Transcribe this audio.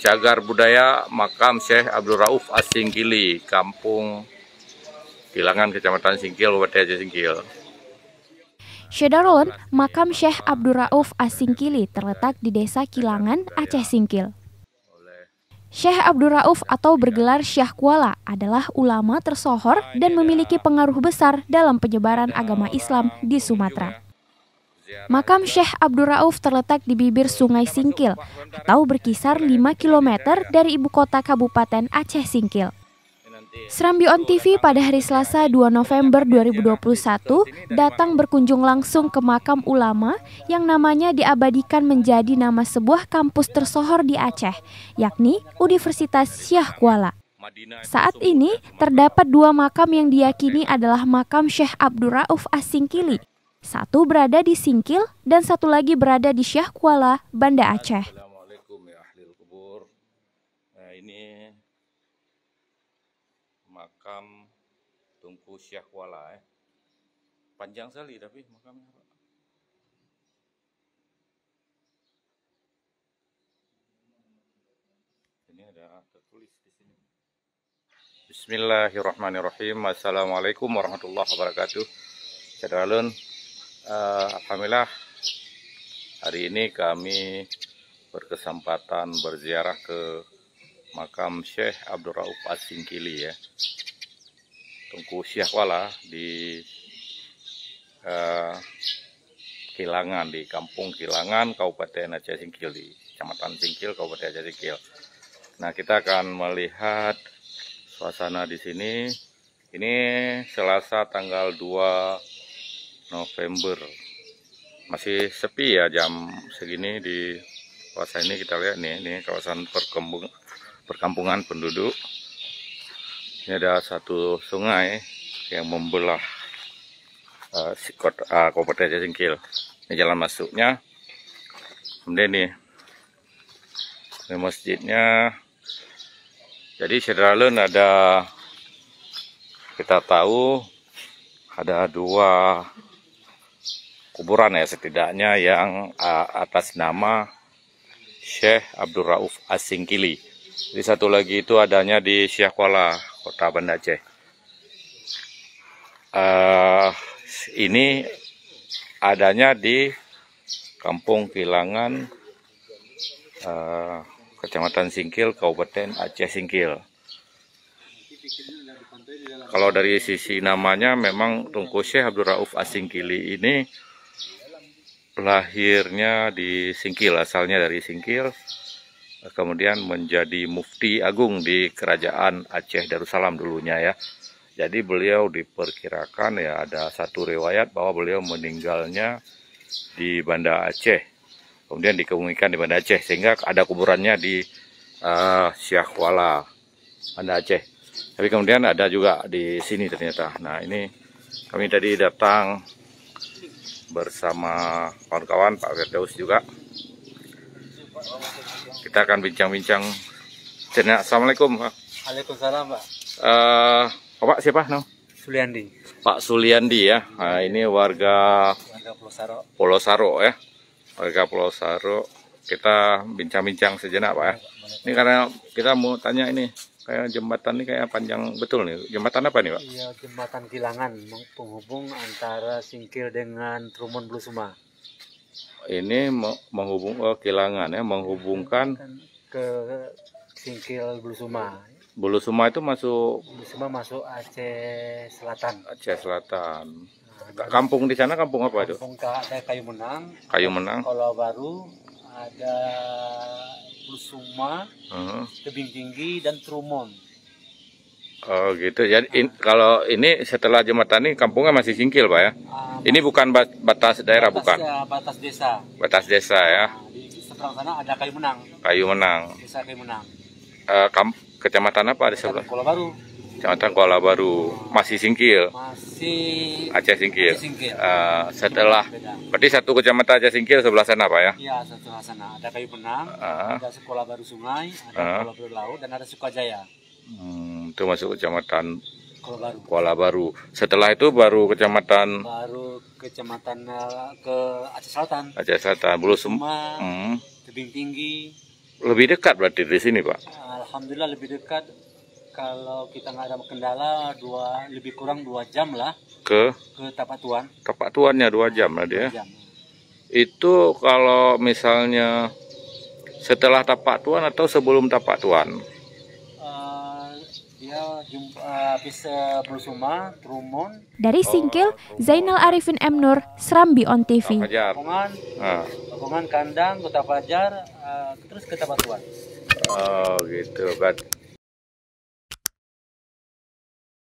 Cagar Budaya Makam Syekh Abdul Rauf Asingkili, Kampung Kilangan Kecamatan Singkil, Kabupaten Aceh Singkil. Syedarun, makam Syekh Abdul Rauf Asingkili terletak di Desa Kilangan, Aceh Singkil. Syekh Abdul Rauf atau bergelar Syekh Kuala adalah ulama tersohor dan memiliki pengaruh besar dalam penyebaran agama Islam di Sumatera. Makam Syekh Abdurrauf terletak di bibir Sungai Singkil atau berkisar 5 km dari ibu kota Kabupaten Aceh Singkil. Serambi On TV pada hari Selasa 2 November 2021 datang berkunjung langsung ke makam ulama yang namanya diabadikan menjadi nama sebuah kampus tersohor di Aceh, yakni Universitas Syah Kuala. Saat ini terdapat dua makam yang diyakini adalah makam Syekh Abdurrauf Asingkili Asingkili satu berada di Singkil dan satu lagi berada di Syah Kuala, Banda Aceh. Assalamualaikum ya ahli kubur. Nah ini makam Tungku Syah Kuala. Eh. Panjang sekali tapi makamnya apa? Ini ada tertulis di sini. Bismillahirrahmanirrahim. Assalamualaikum warahmatullahi wabarakatuh. Sadaralun uh, Alhamdulillah hari ini kami berkesempatan berziarah ke makam Syekh Abdul Rauf Asingkili ya Tungku Syahwala di uh, Kilangan di Kampung Kilangan Kabupaten Aceh Singkili Kecamatan Singkil Kabupaten Aceh Singkil Nah kita akan melihat suasana di sini ini Selasa tanggal 2 November masih sepi ya jam segini di kawasan ini kita lihat nih ini kawasan perkembung perkampungan penduduk ini ada satu sungai yang membelah uh, eh, uh, eh, kompetensi Singkil ini jalan masuknya kemudian nih ini masjidnya jadi sederhana ada kita tahu ada dua kuburan ya setidaknya yang uh, atas nama Syekh Abdul Rauf Asingkili. Di satu lagi itu adanya di Syekh Kuala, Kota Banda Aceh. Uh, ini adanya di Kampung Kilangan, uh, Kecamatan Singkil, Kabupaten Aceh Singkil kalau dari sisi namanya memang Tungku Syekh Abdul Rauf Asingkili ini lahirnya di Singkil, asalnya dari Singkil, kemudian menjadi mufti agung di kerajaan Aceh Darussalam dulunya ya. Jadi beliau diperkirakan ya ada satu riwayat bahwa beliau meninggalnya di Banda Aceh. Kemudian dikebumikan di Banda Aceh sehingga ada kuburannya di uh, eh, Syakwala, Banda Aceh. Tapi kemudian ada juga di sini ternyata. Nah, ini kami tadi datang bersama kawan-kawan Pak Firdaus juga. Kita akan bincang-bincang. Assalamualaikum Pak. Waalaikumsalam Pak. Uh, eh, Pak siapa? No? Suliandi. Pak Suliandi ya. Nah, ini warga, Pulau Saro. Pulau Saro ya. Warga Pulau Saro. Kita bincang-bincang sejenak Pak ya. Iya, ini karena kita mau tanya ini kayak jembatan ini kayak panjang betul nih. Jembatan apa nih, Pak? Iya, jembatan Kilangan penghubung antara Singkil dengan Trumon Blusuma. Ini menghubung oh, Kilangan ya, menghubungkan ke Singkil Blusuma. Blusuma itu masuk Blusuma masuk Aceh Selatan. Aceh Selatan. kampung di sana kampung apa kampung itu? Kampung Kayu Menang. Kayu Menang. Kalau baru ada Lusuma, uh-huh. tebing tinggi dan Trumon. Oh gitu. Jadi ya, in, kalau ini setelah jembatan ini kampungnya masih singkil, Pak ya. Uh, ini bukan batas daerah batas, bukan. Ya, batas desa. Batas desa ya. Nah, di seberang sana ada Kayu Menang. Kayu Menang. Desa Kayu Menang. Uh, eh, kam- kecamatan apa di sebelah? Baru. Kecamatan Kuala Baru masih Singkil. Masih Aceh Singkil. Aceh Singkil. Uh, setelah berarti satu kecamatan Aceh Singkil sebelah sana Pak ya? Iya, satu sana. Ada Kayu Benang, uh, ada Sekolah Baru Sungai, ada uh, ah. Kuala Baru Laut dan ada Sukajaya. Hmm, itu masuk kecamatan Kuala Baru. Kuala Baru. Setelah itu baru kecamatan baru kecamatan eh, ke Aceh Selatan. Aceh Selatan. Belum semua. Hmm. Tebing Tinggi. Lebih dekat berarti di sini, Pak. Alhamdulillah lebih dekat kalau kita nggak ada kendala dua lebih kurang dua jam lah ke ke Tapak tuannya dua jam lah dia. Jam. Itu kalau misalnya setelah tapak tuan atau sebelum tapak tuan. Eh, jumpa eh, eh, Trumon. Dari oh, Singkil, Zainal Arifin M Nur, Serambi on TV. Ah. Kandang, Kota Pajar, terus ke Tapatuan. Oh gitu, berarti